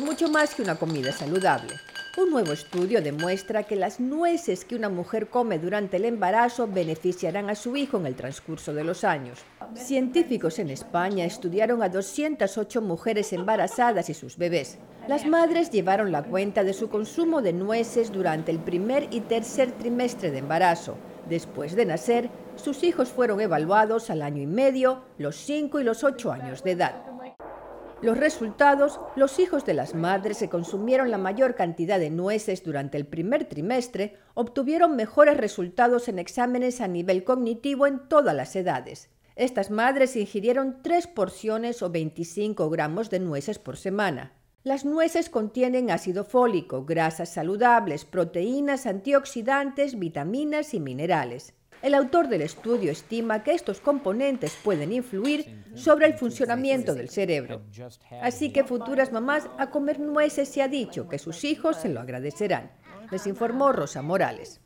mucho más que una comida saludable. Un nuevo estudio demuestra que las nueces que una mujer come durante el embarazo beneficiarán a su hijo en el transcurso de los años. Científicos en España estudiaron a 208 mujeres embarazadas y sus bebés. Las madres llevaron la cuenta de su consumo de nueces durante el primer y tercer trimestre de embarazo. Después de nacer, sus hijos fueron evaluados al año y medio, los 5 y los 8 años de edad. Los resultados, los hijos de las madres que consumieron la mayor cantidad de nueces durante el primer trimestre obtuvieron mejores resultados en exámenes a nivel cognitivo en todas las edades. Estas madres ingirieron tres porciones o 25 gramos de nueces por semana. Las nueces contienen ácido fólico, grasas saludables, proteínas, antioxidantes, vitaminas y minerales. El autor del estudio estima que estos componentes pueden influir sobre el funcionamiento del cerebro. Así que futuras mamás a comer nueces se ha dicho que sus hijos se lo agradecerán, les informó Rosa Morales.